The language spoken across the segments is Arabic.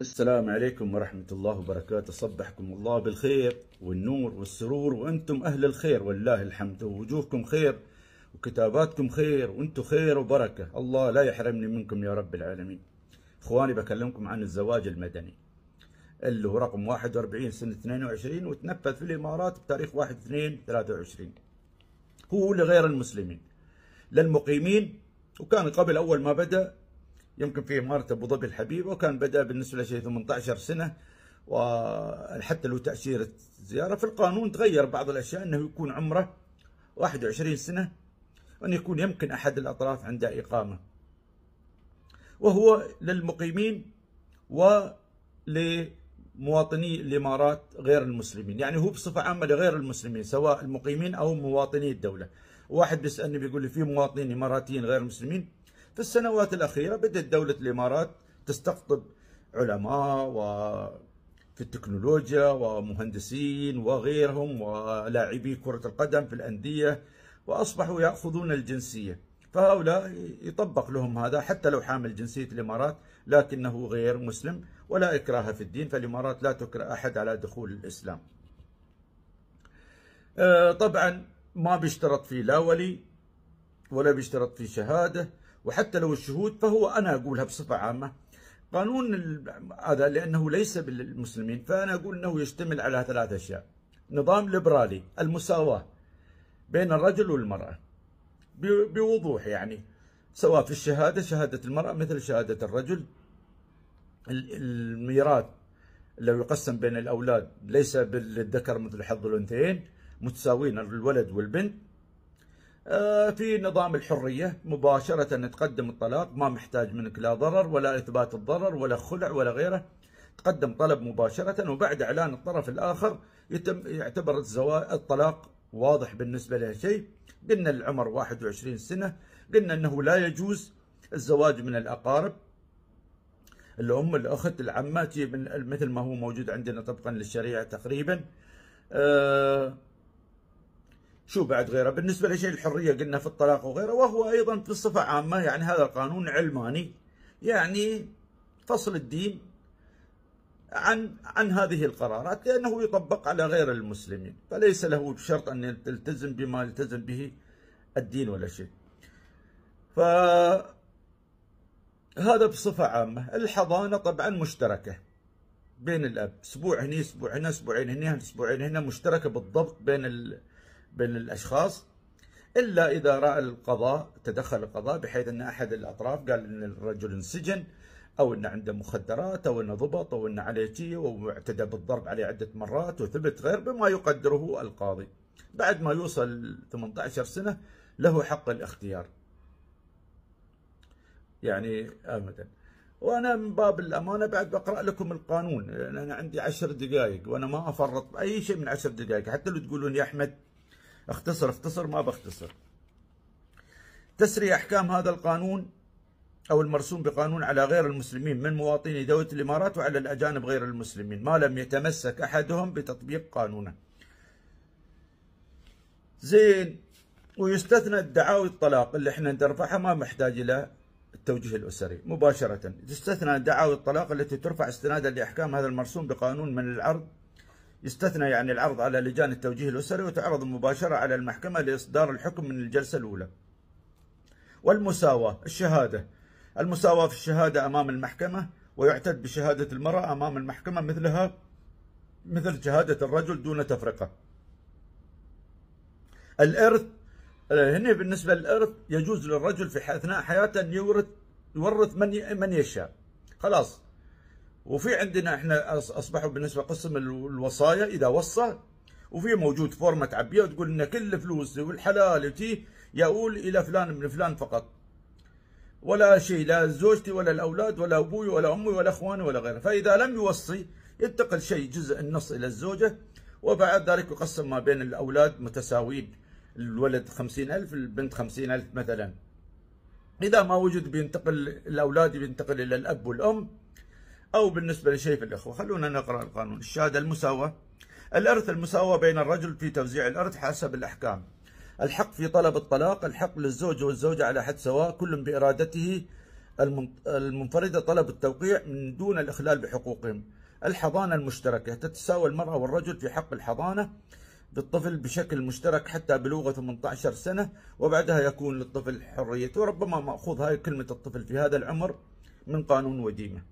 السلام عليكم ورحمة الله وبركاته صبحكم الله بالخير والنور والسرور وأنتم أهل الخير والله الحمد ووجوهكم خير وكتاباتكم خير وأنتم خير وبركة الله لا يحرمني منكم يا رب العالمين إخواني بكلمكم عن الزواج المدني اللي هو رقم 41 سنة 22 وتنفذ في الإمارات بتاريخ 1 2 23 هو لغير المسلمين للمقيمين وكان قبل أول ما بدأ يمكن في إمارة أبو ظبي الحبيبة وكان بدأ بالنسبة لشيء 18 سنة وحتى له تأشيرة زيارة في القانون تغير بعض الأشياء أنه يكون عمره 21 سنة وأن يكون يمكن أحد الأطراف عنده إقامة وهو للمقيمين ولمواطني الإمارات غير المسلمين يعني هو بصفة عامة لغير المسلمين سواء المقيمين أو مواطني الدولة واحد بيسألني بيقول لي في مواطنين إماراتيين غير مسلمين في السنوات الأخيرة بدأت دولة الإمارات تستقطب علماء و في التكنولوجيا ومهندسين وغيرهم ولاعبي كرة القدم في الأندية وأصبحوا يأخذون الجنسية فهؤلاء يطبق لهم هذا حتى لو حامل جنسية الإمارات لكنه غير مسلم ولا إكراه في الدين فالإمارات لا تكره أحد على دخول الإسلام آه، طبعا ما بيشترط فيه لا ولي ولا بيشترط فيه شهادة وحتى لو الشهود فهو أنا أقولها بصفة عامة قانون هذا لأنه ليس بالمسلمين فأنا أقول أنه يشتمل على ثلاث أشياء نظام ليبرالي المساواة بين الرجل والمرأة بوضوح يعني سواء في الشهادة شهادة المرأة مثل شهادة الرجل الميراث لو يقسم بين الأولاد ليس بالذكر مثل حظ الأنثيين متساوين الولد والبنت آه، في نظام الحرية مباشرة تقدم الطلاق ما محتاج منك لا ضرر ولا إثبات الضرر ولا خلع ولا غيره تقدم طلب مباشرة وبعد إعلان الطرف الآخر يتم يعتبر الطلاق واضح بالنسبة له شيء قلنا العمر 21 سنة قلنا أنه لا يجوز الزواج من الأقارب الأم الأخت العمة من مثل ما هو موجود عندنا طبقا للشريعة تقريبا أه شو بعد غيره بالنسبة لشيء الحرية قلنا في الطلاق وغيره وهو أيضا بصفة عامة يعني هذا القانون علماني يعني فصل الدين عن عن هذه القرارات لأنه يطبق على غير المسلمين فليس له شرط أن تلتزم بما يلتزم به الدين ولا شيء فهذا بصفة عامة الحضانة طبعا مشتركة بين الأب أسبوع هنا أسبوع هنا أسبوعين هنا أسبوعين هنا مشتركة بالضبط بين بين الاشخاص الا اذا راى القضاء تدخل القضاء بحيث ان احد الاطراف قال ان الرجل انسجن او انه عنده مخدرات او انه ضبط او انه عليه شيء واعتدى بالضرب عليه عده مرات وثبت غير بما يقدره القاضي. بعد ما يوصل 18 سنه له حق الاختيار. يعني ابدا. وانا من باب الامانه بعد بقرا لكم القانون، انا عندي عشر دقائق وانا ما افرط باي شيء من عشر دقائق، حتى لو تقولون يا احمد اختصر اختصر ما بختصر تسري أحكام هذا القانون أو المرسوم بقانون على غير المسلمين من مواطني دولة الإمارات وعلى الأجانب غير المسلمين ما لم يتمسك أحدهم بتطبيق قانونه زين ويستثنى الدعاوي الطلاق اللي احنا نرفعها ما محتاج الى التوجيه الاسري مباشره تستثنى دعاوي الطلاق التي ترفع استنادا لاحكام هذا المرسوم بقانون من العرض يستثنى يعني العرض على لجان التوجيه الأسري وتعرض مباشرة على المحكمة لإصدار الحكم من الجلسة الأولى والمساواة الشهادة المساواة في الشهادة أمام المحكمة ويعتد بشهادة المرأة أمام المحكمة مثلها مثل شهادة الرجل دون تفرقة الإرث آه، هنا بالنسبة للإرث يجوز للرجل في أثناء حياته أن يورث يورث من من يشاء خلاص وفي عندنا احنا اصبحوا بالنسبه قسم الوصايا اذا وصى وفي موجود فورمه تعبيه وتقول ان كل فلوس والحلال وتي يقول الى فلان من فلان فقط ولا شيء لا زوجتي ولا الاولاد ولا ابوي ولا امي ولا اخواني ولا غيره فاذا لم يوصي ينتقل شيء جزء النص الى الزوجه وبعد ذلك يقسم ما بين الاولاد متساويين الولد خمسين ألف البنت خمسين ألف مثلا إذا ما وجد بينتقل الأولاد بينتقل إلى الأب والأم أو بالنسبة لشيف الإخوة خلونا نقرأ القانون الشهادة المساواة الإرث المساواة بين الرجل في توزيع الإرث حسب الأحكام الحق في طلب الطلاق الحق للزوج والزوجة على حد سواء كل بإرادته المنفردة طلب التوقيع من دون الإخلال بحقوقهم الحضانة المشتركة تتساوى المرأة والرجل في حق الحضانة بالطفل بشكل مشترك حتى بلوغه 18 سنة وبعدها يكون للطفل حريته وربما مأخوذ هاي كلمة الطفل في هذا العمر من قانون وديمة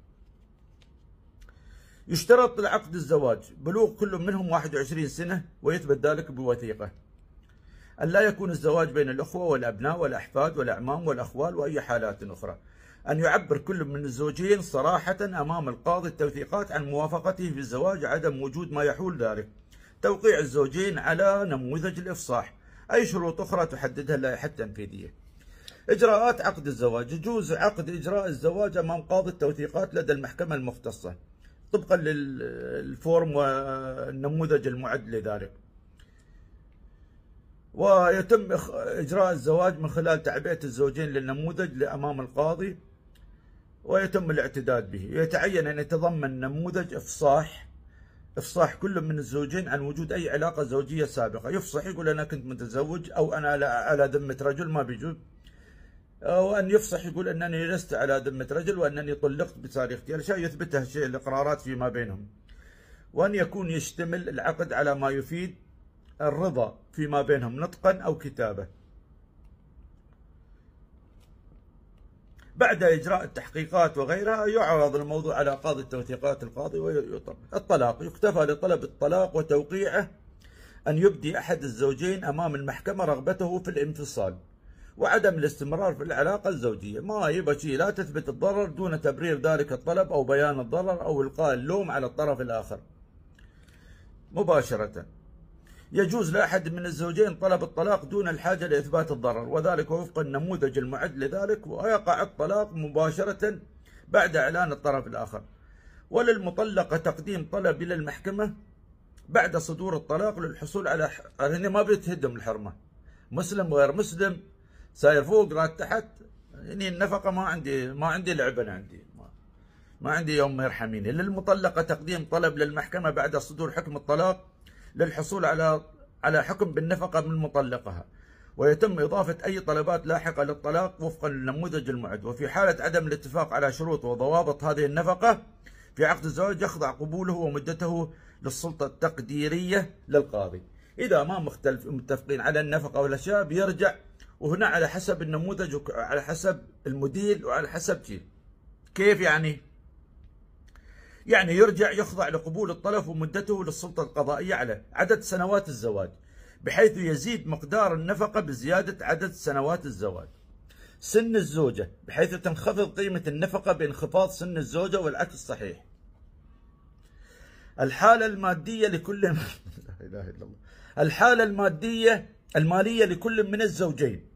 يشترط لعقد الزواج بلوغ كل منهم 21 سنة ويثبت ذلك بوثيقة أن لا يكون الزواج بين الأخوة والأبناء والأحفاد والأعمام والأخوال وأي حالات أخرى أن يعبر كل من الزوجين صراحة أمام القاضي التوثيقات عن موافقته في الزواج عدم وجود ما يحول ذلك توقيع الزوجين على نموذج الإفصاح أي شروط أخرى تحددها اللائحة التنفيذية إجراءات عقد الزواج يجوز عقد إجراء الزواج أمام قاضي التوثيقات لدى المحكمة المختصة طبقا للفورم والنموذج المعد لذلك ويتم إجراء الزواج من خلال تعبئة الزوجين للنموذج لأمام القاضي ويتم الاعتداد به يتعين أن يتضمن نموذج إفصاح إفصاح كل من الزوجين عن وجود أي علاقة زوجية سابقة يفصح يقول أنا كنت متزوج أو أنا على ذمة رجل ما بيجوز وان يفصح يقول انني لست على ذمه رجل وانني طلقت بساري اختيار شيء يثبته شيء الاقرارات فيما بينهم وان يكون يشتمل العقد على ما يفيد الرضا فيما بينهم نطقا او كتابه بعد اجراء التحقيقات وغيرها يعرض الموضوع على قاضي التوثيقات القاضي ويطلب الطلاق يكتفى لطلب الطلاق وتوقيعه ان يبدي احد الزوجين امام المحكمه رغبته في الانفصال وعدم الاستمرار في العلاقة الزوجية ما يبقى شيء لا تثبت الضرر دون تبرير ذلك الطلب أو بيان الضرر أو إلقاء اللوم على الطرف الآخر مباشرة يجوز لأحد من الزوجين طلب الطلاق دون الحاجة لإثبات الضرر وذلك وفق النموذج المعد لذلك ويقع الطلاق مباشرة بعد إعلان الطرف الآخر وللمطلقة تقديم طلب إلى المحكمة بعد صدور الطلاق للحصول على هنا يعني ما بتهدم الحرمة مسلم وغير مسلم ساير فوق راد تحت يعني النفقه ما عندي ما عندي لعبة انا عندي ما, ما عندي يوم ما يرحميني للمطلقه تقديم طلب للمحكمه بعد صدور حكم الطلاق للحصول على على حكم بالنفقه من مطلقها ويتم إضافة أي طلبات لاحقة للطلاق وفقا للنموذج المعد وفي حالة عدم الاتفاق على شروط وضوابط هذه النفقة في عقد الزواج يخضع قبوله ومدته للسلطة التقديرية للقاضي إذا ما مختلف متفقين على النفقة والأشياء بيرجع وهنا على حسب النموذج وعلى حسب الموديل وعلى حسب جيل كيف يعني؟ يعني يرجع يخضع لقبول الطلب ومدته للسلطة القضائية على عدد سنوات الزواج بحيث يزيد مقدار النفقة بزيادة عدد سنوات الزواج سن الزوجة بحيث تنخفض قيمة النفقة بانخفاض سن الزوجة والعكس صحيح الحالة المادية لكل لا إله إلا الله الحالة المادية المالية لكل من الزوجين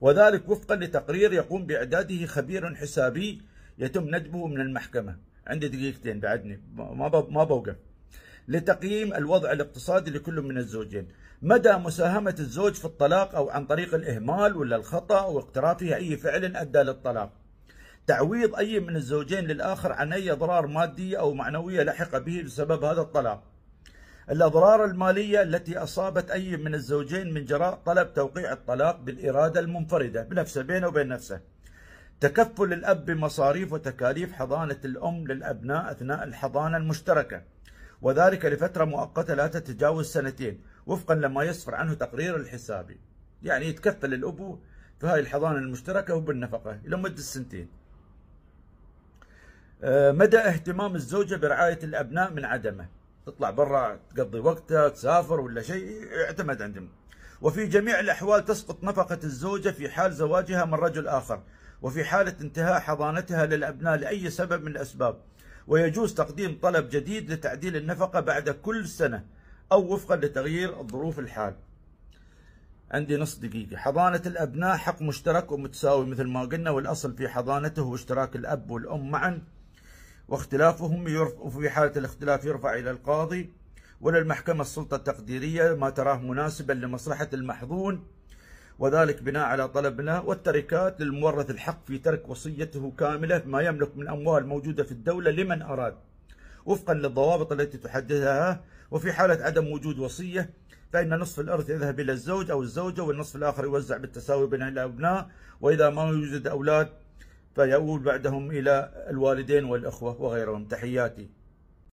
وذلك وفقا لتقرير يقوم بإعداده خبير حسابي يتم ندبه من المحكمة عندي دقيقتين بعدني ما ما بوقف لتقييم الوضع الاقتصادي لكل من الزوجين مدى مساهمة الزوج في الطلاق أو عن طريق الإهمال ولا الخطأ أو اقترافه أي فعل أدى للطلاق تعويض أي من الزوجين للآخر عن أي أضرار مادية أو معنوية لحق به بسبب هذا الطلاق الأضرار المالية التي أصابت أي من الزوجين من جراء طلب توقيع الطلاق بالإرادة المنفردة بنفسه بينه وبين نفسه تكفل الأب بمصاريف وتكاليف حضانة الأم للأبناء أثناء الحضانة المشتركة وذلك لفترة مؤقتة لا تتجاوز سنتين وفقا لما يسفر عنه تقرير الحسابي يعني يتكفل الأبو في هاي الحضانة المشتركة وبالنفقة إلى مدة سنتين آه، مدى اهتمام الزوجة برعاية الأبناء من عدمه تطلع برا تقضي وقتها تسافر ولا شيء اعتمد عندهم وفي جميع الأحوال تسقط نفقة الزوجة في حال زواجها من رجل آخر وفي حالة انتهاء حضانتها للأبناء لأي سبب من الأسباب ويجوز تقديم طلب جديد لتعديل النفقة بعد كل سنة أو وفقا لتغيير ظروف الحال عندي نص دقيقة حضانة الأبناء حق مشترك ومتساوي مثل ما قلنا والأصل في حضانته هو اشتراك الأب والأم معا واختلافهم في حالة الاختلاف يرفع إلى القاضي وللمحكمة السلطة التقديرية ما تراه مناسبا لمصلحة المحظون وذلك بناء على طلبنا والتركات للمورث الحق في ترك وصيته كاملة ما يملك من أموال موجودة في الدولة لمن أراد وفقا للضوابط التي تحددها وفي حالة عدم وجود وصية فإن نصف الإرث يذهب إلى الزوج أو الزوجة والنصف الآخر يوزع بالتساوي بين الأبناء وإذا ما يوجد أولاد فيؤول بعدهم إلى الوالدين والأخوة وغيرهم تحياتي